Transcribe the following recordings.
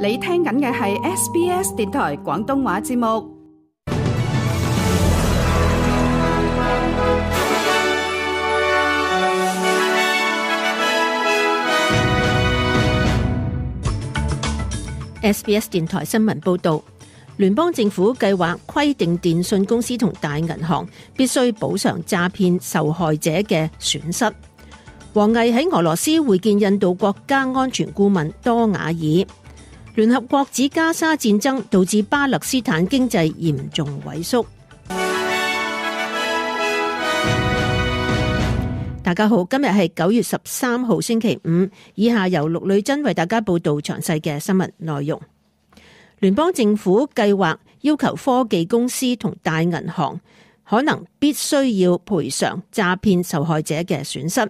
你听紧嘅系 SBS 电台广东话节目。SBS 电台新闻报道，联邦政府计划规定电信公司同大银行必须补偿诈骗受害者嘅损失。王毅喺俄罗斯会见印度国家安全顾问多瓦尔。联合国指加沙战争导致巴勒斯坦经济严重萎缩。大家好，今日系九月十三号星期五，以下由陆女真为大家报道详细嘅新闻内容。联邦政府计划要求科技公司同大银行，可能必须要赔偿诈骗受害者嘅损失。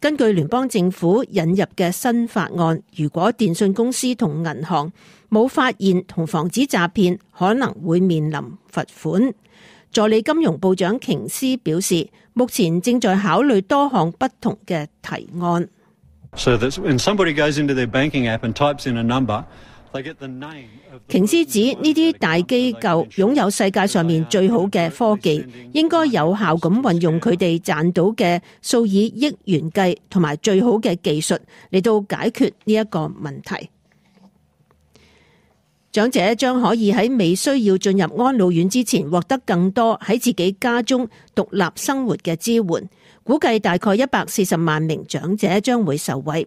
根據聯邦政府引入嘅新法案，如果電信公司同銀行冇發現同防止詐騙，可能會面臨罰款。助理金融部長瓊斯表示，目前正在考慮多項不同嘅提案。琼斯指呢啲大機構擁有世界上面最好嘅科技，應該有效咁運用佢哋賺到嘅數以億元計，同埋最好嘅技術嚟到解決呢一個問題。長者將可以喺未需要進入安老院之前，獲得更多喺自己家中獨立生活嘅支援。估計大概一百四十萬名長者將會受惠。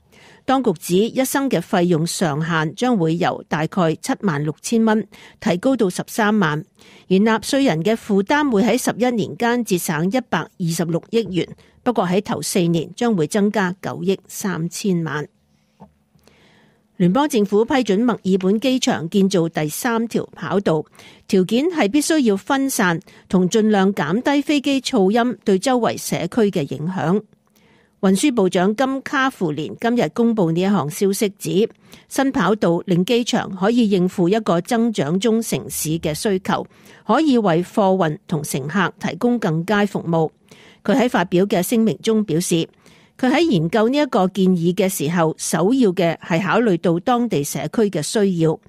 当局指，一生嘅费用上限将会由大概七万六千蚊提高到十三万，而纳税人嘅负担会喺十一年间节省一百二十六亿元。不过喺头四年将会增加九亿三千万。联邦政府批准墨尔本机场建造第三条跑道，条件系必须要分散同尽量减低飞机噪音对周围社区嘅影响。运输部长金卡芙连今日公布呢一项消息，指新跑道令机场可以应付一个增长中城市嘅需求，可以为货运同乘客提供更佳服务。佢喺发表嘅声明中表示，佢喺研究呢一个建议嘅时候，首要嘅系考虑到当地社区嘅需要。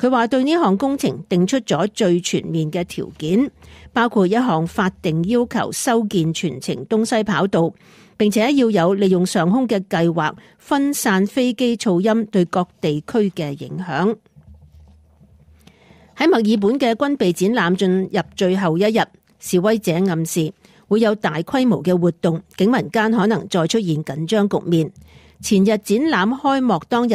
佢话对呢项工程定出咗最全面嘅条件，包括一项法定要求，修建全程东西跑道。并且要有利用上空嘅计划分散飞机噪音对各地区嘅影响。喺墨尔本嘅军备展览进入最后一日，示威者暗示会有大规模嘅活动，警民间可能再出现紧张局面。前日展览开幕当日。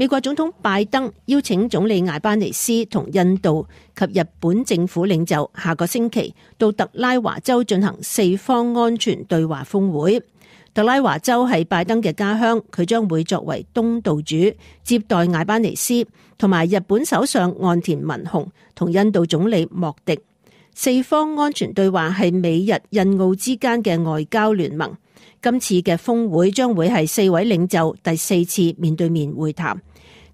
美国总统拜登邀请总理艾班尼斯同印度及日本政府领袖下个星期到特拉华州进行四方安全对话峰会。特拉华州系拜登嘅家乡，佢将会作为东道主接待艾班尼斯同埋日本首相岸田文雄同印度总理莫迪。四方安全对话系美日印澳之间嘅外交联盟。今次嘅峰会将会系四位领袖第四次面对面会谈。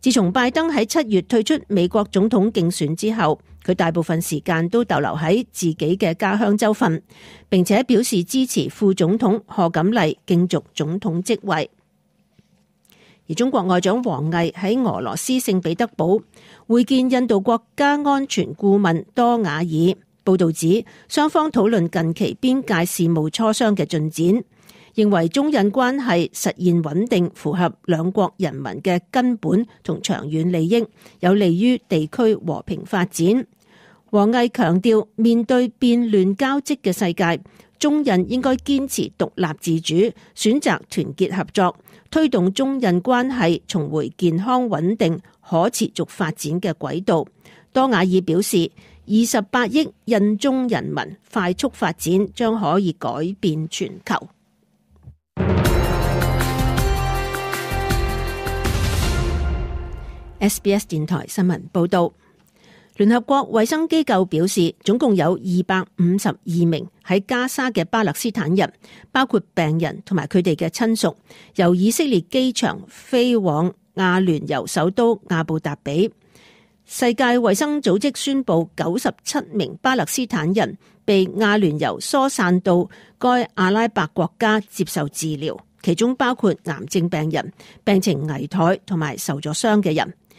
自从拜登喺七月退出美国总统竞选之后，佢大部分时间都逗留喺自己嘅家乡州份，并且表示支持副总统贺锦丽竞逐总统职位。而中国外长王毅喺俄罗斯圣彼得堡会见印度国家安全顾问多瓦尔，报道指双方讨论近期边界事务磋商嘅进展。认为中印关系实现稳定，符合两国人民嘅根本同长远利益，有利于地区和平发展。王毅强调，面对变乱交织嘅世界，中印应该坚持独立自主，选择团结合作，推动中印关系重回健康、稳定、可持续发展嘅轨道。多瓦尔表示，二十八亿印中人民快速发展，将可以改变全球。SBS 电台新闻报道：联合国卫生机构表示，总共有二百五十二名喺加沙嘅巴勒斯坦人，包括病人同埋佢哋嘅亲属，由以色列机场飞往亚联酋首都阿布达比。世界卫生组织宣布，九十七名巴勒斯坦人被亚联酋疏散到该阿拉伯国家接受治疗，其中包括癌症病人、病情危殆同埋受咗伤嘅人。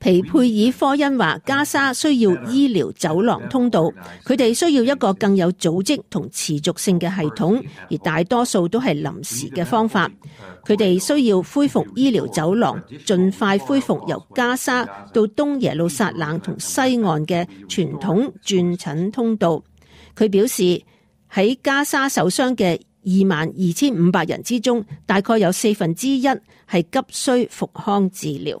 皮佩爾科恩話：加沙需要醫療走廊通道，佢哋需要一個更有組織同持續性嘅系統，而大多數都係臨時嘅方法。佢哋需要恢復醫療走廊，盡快恢復由加沙到東耶路撒冷同西岸嘅傳統轉診通道。佢表示，喺加沙受傷嘅二萬二千五百人之中，大概有四分之一係急需復康治療。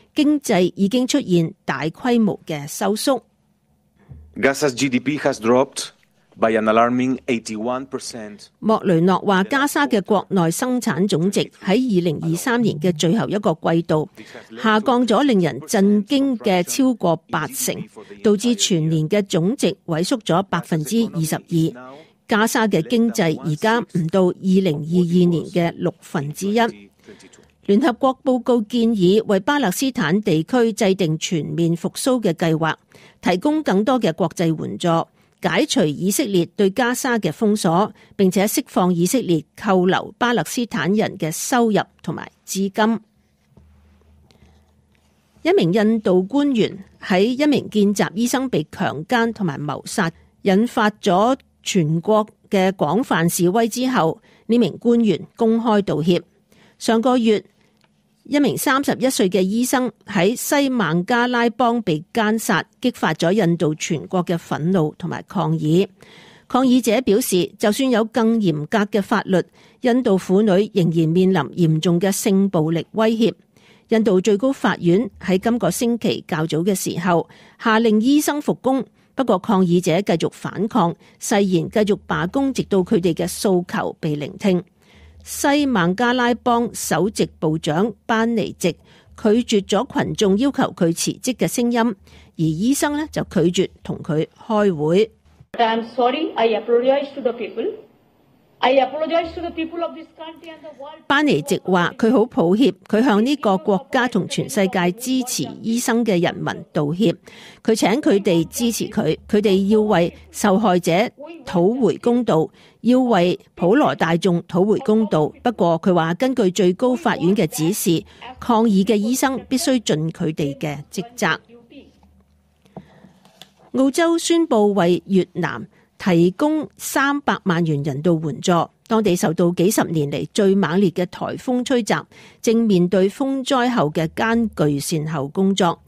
經濟已經出現大規模嘅收縮。莫雷諾話：加沙嘅國內生產總值喺二零二三年嘅最後一個季度下降咗令人震驚嘅超過八成，導致全年嘅總值萎縮咗百分之二十二。加沙嘅經濟而家唔到二零二二年嘅六分之一。聯合國報告建議為巴勒斯坦地區制定全面復苏嘅計劃，提供更多嘅國際援助，解除以色列對加沙嘅封鎖，並且釋放以色列扣留巴勒斯坦人嘅收入同埋資金。一名印度官員喺一名见习醫生被強奸同埋謀殺，引發咗全國嘅廣泛示威之後，呢名官員公開道歉。上個月。一名三十一岁嘅医生喺西孟加拉邦被奸杀，激发咗印度全国嘅愤怒同埋抗议。抗议者表示，就算有更严格嘅法律，印度妇女仍然面临严重嘅性暴力威胁。印度最高法院喺今个星期较早嘅时候下令医生复工，不过抗议者继续反抗，誓言继续罢工，直到佢哋嘅诉求被聆听。西孟加拉邦首席部长班尼席拒绝咗群众要求佢辞职嘅声音，而医生呢就拒绝同佢开会。班尼直話：佢好抱歉，佢向呢個國家同全世界支持醫生嘅人民道歉。佢請佢哋支持佢，佢哋要為受害者討回公道，要為普羅大眾討回公道。不過佢話，根據最高法院嘅指示，抗議嘅醫生必須盡佢哋嘅職責。澳洲宣布為越南。提供三百萬元人道援助。當地受到幾十年嚟最猛烈嘅台風吹襲，正面對風災後嘅艰巨善後工作。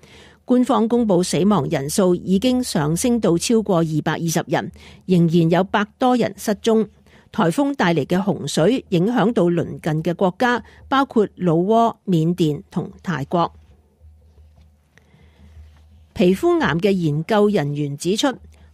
官方公布死亡人數已經上升到超過二百二十人，仍然有百多人失蹤。台風帶嚟嘅洪水影響到鄰近嘅國家，包括老窩、緬甸同泰國。皮膚癌嘅研究人員指出。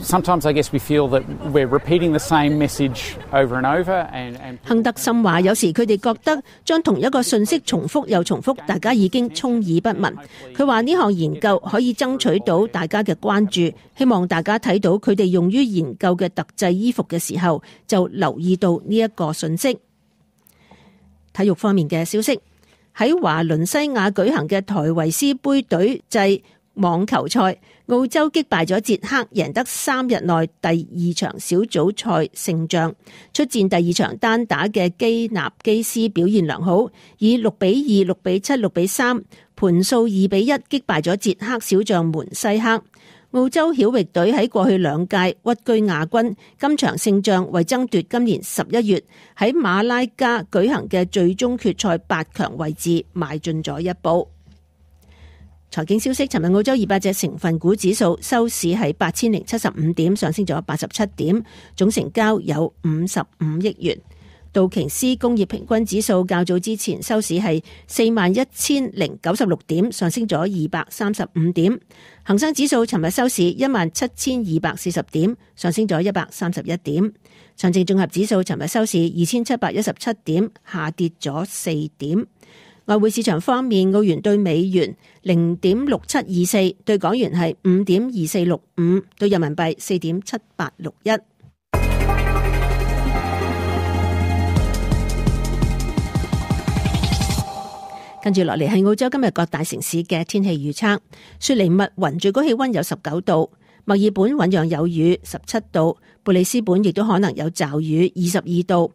亨德森话：，有时佢哋觉得将同一个信息重复又重复，大家已经充耳不闻。佢话呢项研究可以争取到大家嘅关注，希望大家睇到佢哋用于研究嘅特制衣服嘅时候，就留意到呢一个信息。体育方面嘅消息，喺华伦西亚举行嘅台维斯杯队制。网球赛，澳洲击败咗捷克，赢得三日内第二场小组赛胜仗。出战第二场单打嘅基纳基斯表现良好，以六比二、六比七、六比三盘数二比一击败咗捷克小将门西克。澳洲晓域队喺过去两届屈居亚军，今场胜仗为争夺今年十一月喺马拉加举行嘅最终决赛八强位置迈进咗一步。财经消息：，寻日澳洲二百只成分股指数收市系八千零七十五点，上升咗八十七点，总成交有五十五亿元。道琼斯工业平均指数较早之前收市系四万一千零九十六点，上升咗二百三十五点。恒生指数寻日收市一万七千二百四十点，上升咗一百三十一点。上证综合指数寻日收市二千七百一十七点，下跌咗四点。外汇市场方面，澳元对美元零点六七二四，对港元系五点二四六五，对人民币四点七八六一。跟住落嚟系澳洲今日各大城市嘅天气预测：，雪梨密云最高气温有十九度，墨尔本酝酿有雨十七度，布里斯本亦都可能有骤雨二十二度。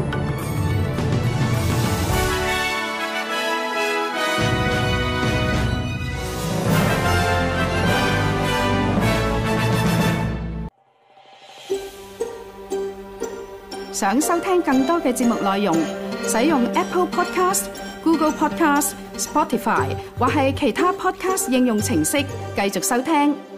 想收聽更多嘅節目內容，使用 Apple Podcast、Google Podcast、Spotify 或係其他 Podcast 应用程式繼續收聽。